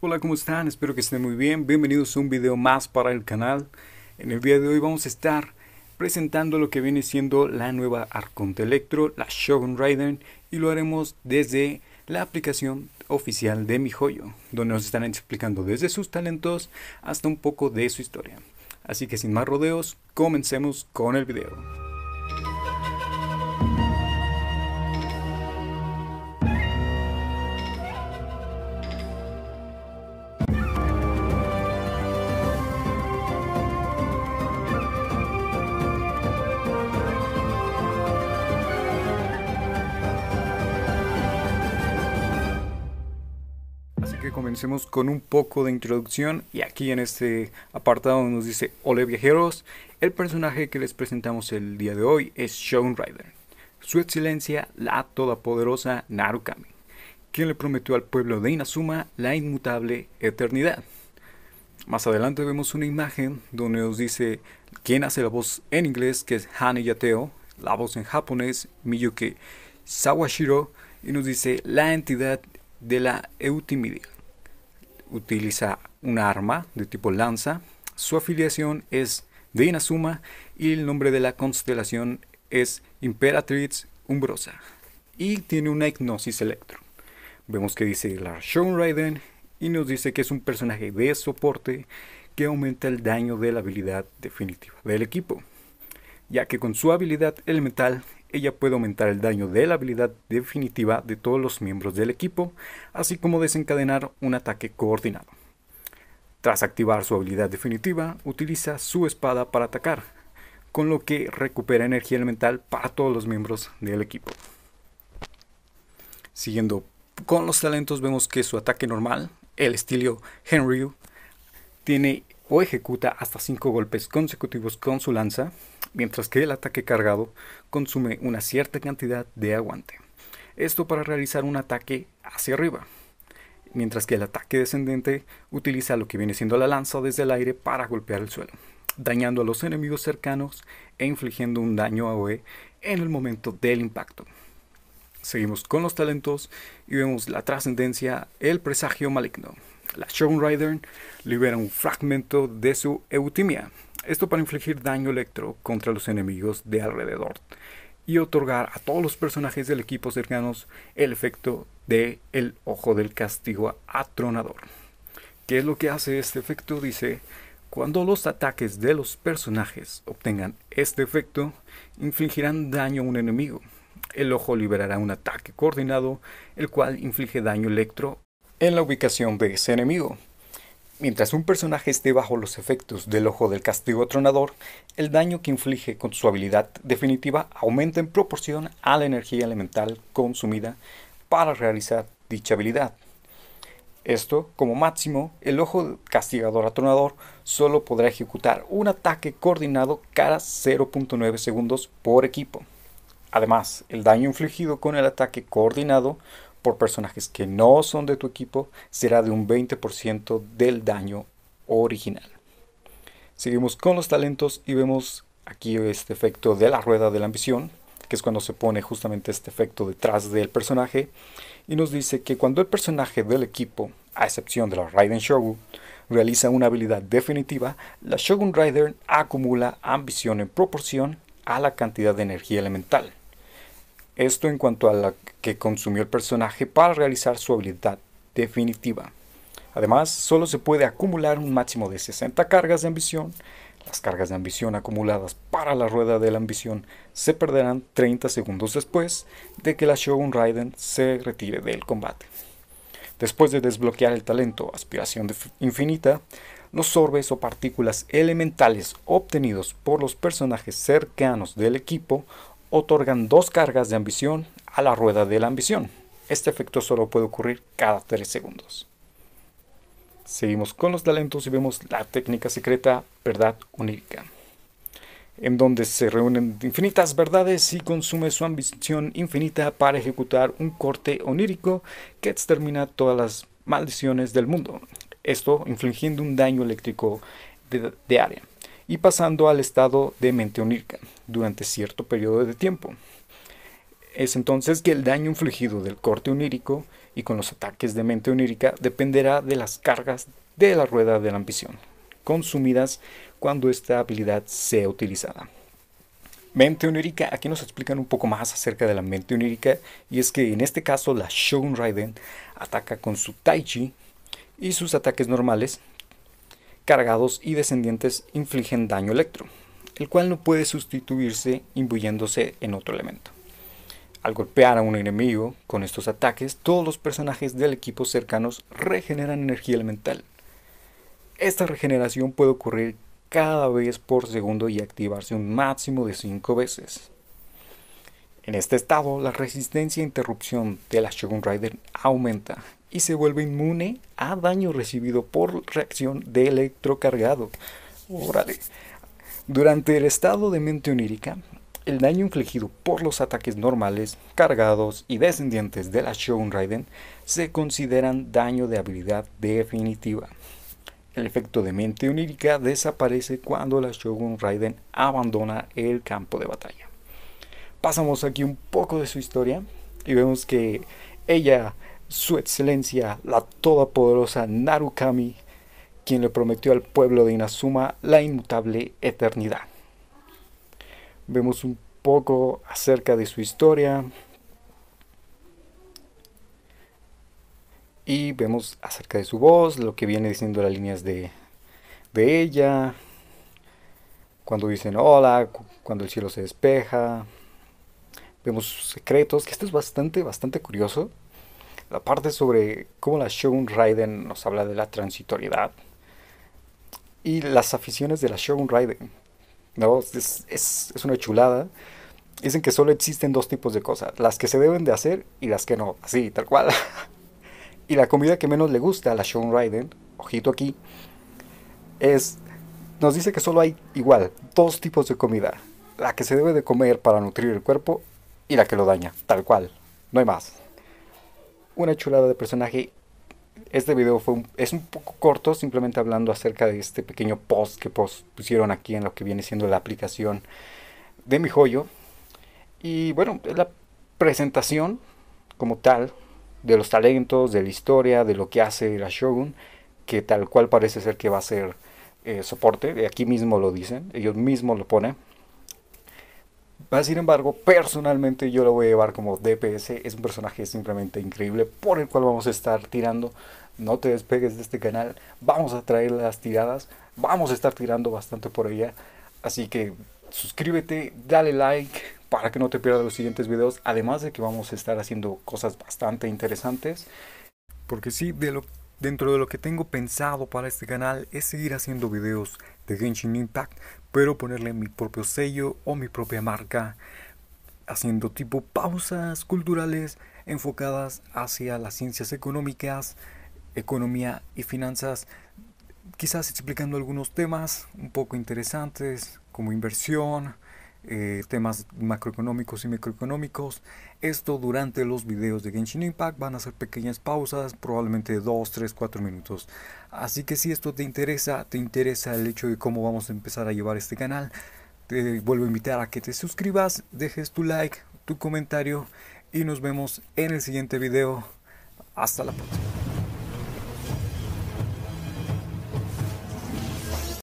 Hola, ¿cómo están? Espero que estén muy bien. Bienvenidos a un video más para el canal. En el día de hoy vamos a estar presentando lo que viene siendo la nueva Arconte Electro, la Shogun Raiden, y lo haremos desde la aplicación oficial de Mi Joyo, donde nos estarán explicando desde sus talentos hasta un poco de su historia. Así que sin más rodeos, comencemos con el video. comencemos con un poco de introducción y aquí en este apartado nos dice Ole viajeros, el personaje que les presentamos el día de hoy es Shown Rider, su excelencia la todopoderosa Narukami, quien le prometió al pueblo de Inazuma la inmutable eternidad. Más adelante vemos una imagen donde nos dice quién hace la voz en inglés, que es Hane Yateo, la voz en japonés, Miyuki Sawashiro, y nos dice la entidad de la Eutimidia utiliza un arma de tipo lanza. Su afiliación es de Inazuma y el nombre de la constelación es Imperatrix Umbrosa. Y tiene una hipnosis electro. Vemos que dice la Shown Raiden y nos dice que es un personaje de soporte que aumenta el daño de la habilidad definitiva del equipo, ya que con su habilidad elemental ella puede aumentar el daño de la habilidad definitiva de todos los miembros del equipo, así como desencadenar un ataque coordinado. Tras activar su habilidad definitiva, utiliza su espada para atacar, con lo que recupera energía elemental para todos los miembros del equipo. Siguiendo con los talentos, vemos que su ataque normal, el estilo Henry, tiene o ejecuta hasta 5 golpes consecutivos con su lanza, mientras que el ataque cargado consume una cierta cantidad de aguante. Esto para realizar un ataque hacia arriba, mientras que el ataque descendente utiliza lo que viene siendo la lanza desde el aire para golpear el suelo, dañando a los enemigos cercanos e infligiendo un daño a OE en el momento del impacto. Seguimos con los talentos y vemos la trascendencia, el presagio maligno. La Shogun Rider libera un fragmento de su eutimia, esto para infligir daño electro contra los enemigos de alrededor y otorgar a todos los personajes del equipo cercanos el efecto de el ojo del castigo atronador. ¿Qué es lo que hace este efecto? Dice, cuando los ataques de los personajes obtengan este efecto, infligirán daño a un enemigo. El ojo liberará un ataque coordinado, el cual inflige daño electro en la ubicación de ese enemigo. Mientras un personaje esté bajo los efectos del ojo del castigo tronador, el daño que inflige con su habilidad definitiva aumenta en proporción a la energía elemental consumida para realizar dicha habilidad. Esto, como máximo, el ojo castigador atronador solo podrá ejecutar un ataque coordinado cada 0.9 segundos por equipo. Además, el daño infligido con el ataque coordinado por personajes que no son de tu equipo será de un 20% del daño original. Seguimos con los talentos y vemos aquí este efecto de la rueda de la ambición, que es cuando se pone justamente este efecto detrás del personaje y nos dice que cuando el personaje del equipo, a excepción de la Raiden Shogun, realiza una habilidad definitiva, la Shogun Rider acumula ambición en proporción a la cantidad de energía elemental. Esto en cuanto a la que consumió el personaje para realizar su habilidad definitiva. Además, solo se puede acumular un máximo de 60 cargas de ambición. Las cargas de ambición acumuladas para la rueda de la ambición se perderán 30 segundos después de que la Shogun Raiden se retire del combate. Después de desbloquear el talento Aspiración Infinita, los orbes o partículas elementales obtenidos por los personajes cercanos del equipo otorgan dos cargas de ambición a la rueda de la ambición. Este efecto solo puede ocurrir cada 3 segundos. Seguimos con los talentos y vemos la técnica secreta verdad onírica, en donde se reúnen infinitas verdades y consume su ambición infinita para ejecutar un corte onírico que extermina todas las maldiciones del mundo, esto infligiendo un daño eléctrico de, de área y pasando al estado de mente onírica durante cierto periodo de tiempo. Es entonces que el daño infligido del corte onírico y con los ataques de mente onírica dependerá de las cargas de la rueda de la ambición, consumidas cuando esta habilidad sea utilizada. Mente onírica, aquí nos explican un poco más acerca de la mente onírica, y es que en este caso la Shogun Raiden ataca con su Taichi y sus ataques normales, cargados y descendientes infligen daño electro, el cual no puede sustituirse imbuyéndose en otro elemento. Al golpear a un enemigo con estos ataques, todos los personajes del equipo cercanos regeneran energía elemental. Esta regeneración puede ocurrir cada vez por segundo y activarse un máximo de 5 veces. En este estado, la resistencia a e interrupción de la Shogun Rider aumenta y se vuelve inmune a daño recibido por reacción de electrocargado. Órale. Durante el estado de mente onírica, el daño infligido por los ataques normales, cargados y descendientes de la Shogun Raiden se consideran daño de habilidad definitiva. El efecto de mente onírica desaparece cuando la Shogun Raiden abandona el campo de batalla. Pasamos aquí un poco de su historia y vemos que ella su excelencia, la todopoderosa Narukami, quien le prometió al pueblo de Inazuma la inmutable eternidad. Vemos un poco acerca de su historia y vemos acerca de su voz, lo que viene diciendo las líneas de, de ella, cuando dicen hola, cuando el cielo se despeja. Vemos sus secretos, que esto es bastante, bastante curioso la parte sobre cómo la Shogun Raiden nos habla de la transitoriedad y las aficiones de la Shogun Raiden. ¿no? Es, es, es, una chulada. Dicen que solo existen dos tipos de cosas, las que se deben de hacer y las que no, así, tal cual. y la comida que menos le gusta a la Shogun Raiden, ojito aquí, es, nos dice que solo hay igual, dos tipos de comida, la que se debe de comer para nutrir el cuerpo y la que lo daña, tal cual, no hay más una chulada de personaje. Este video fue es un poco corto, simplemente hablando acerca de este pequeño post que pusieron aquí en lo que viene siendo la aplicación de mi joyo. Y bueno, es la presentación como tal de los talentos, de la historia, de lo que hace la Shogun, que tal cual parece ser que va a ser eh, soporte. Aquí mismo lo dicen, ellos mismos lo ponen. Sin embargo, personalmente yo lo voy a llevar como DPS. Es un personaje simplemente increíble por el cual vamos a estar tirando. No te despegues de este canal. Vamos a traer las tiradas. Vamos a estar tirando bastante por ella. Así que suscríbete, dale like para que no te pierdas los siguientes videos. Además de que vamos a estar haciendo cosas bastante interesantes. Porque sí, de lo Dentro de lo que tengo pensado para este canal es seguir haciendo videos de Genshin Impact, pero ponerle mi propio sello o mi propia marca, haciendo tipo pausas culturales enfocadas hacia las ciencias económicas, economía y finanzas, quizás explicando algunos temas un poco interesantes como inversión, eh, temas macroeconómicos y microeconómicos. Esto durante los videos de Genshin Impact van a ser pequeñas pausas, probablemente 2, 3, 4 minutos. Así que si esto te interesa, te interesa el hecho de cómo vamos a empezar a llevar este canal, te vuelvo a invitar a que te suscribas, dejes tu like, tu comentario y nos vemos en el siguiente video. Hasta la próxima.